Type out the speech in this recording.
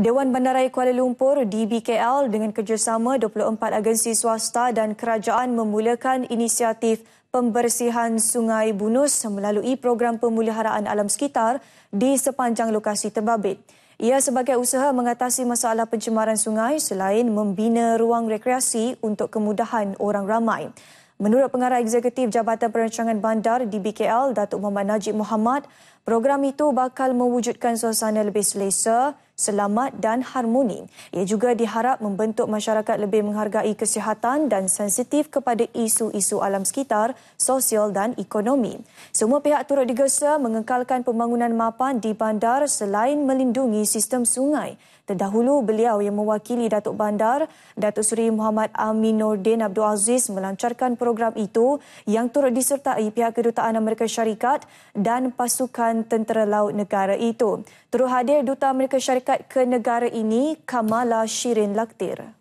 Dewan Bandaraya Kuala Lumpur DBKL dengan kerjasama 24 agensi swasta dan kerajaan memulakan inisiatif pembersihan Sungai Bunus melalui program pemuliharaan alam sekitar di sepanjang lokasi terbabit. Ia sebagai usaha mengatasi masalah pencemaran sungai selain membina ruang rekreasi untuk kemudahan orang ramai. Menurut pengarah eksekutif Jabatan Perancangan Bandar DBKL Datuk Muhammad Najib Muhammad, program itu bakal mewujudkan suasana lebih selesa selamat dan harmoni. Ia juga diharap membentuk masyarakat lebih menghargai kesihatan dan sensitif kepada isu-isu alam sekitar, sosial dan ekonomi. Semua pihak turut digesa mengekalkan pembangunan mapan di bandar selain melindungi sistem sungai. Terdahulu beliau yang mewakili Datuk Bandar, Datuk Seri Muhammad Aminuddin Abdul Aziz melancarkan program itu yang turut disertai pihak Kedutaan Amerika Syarikat dan pasukan tentera laut negara itu. Turut hadir Duta Amerika Syarikat syarikat ke negara ini Kamala Shirin Laktir.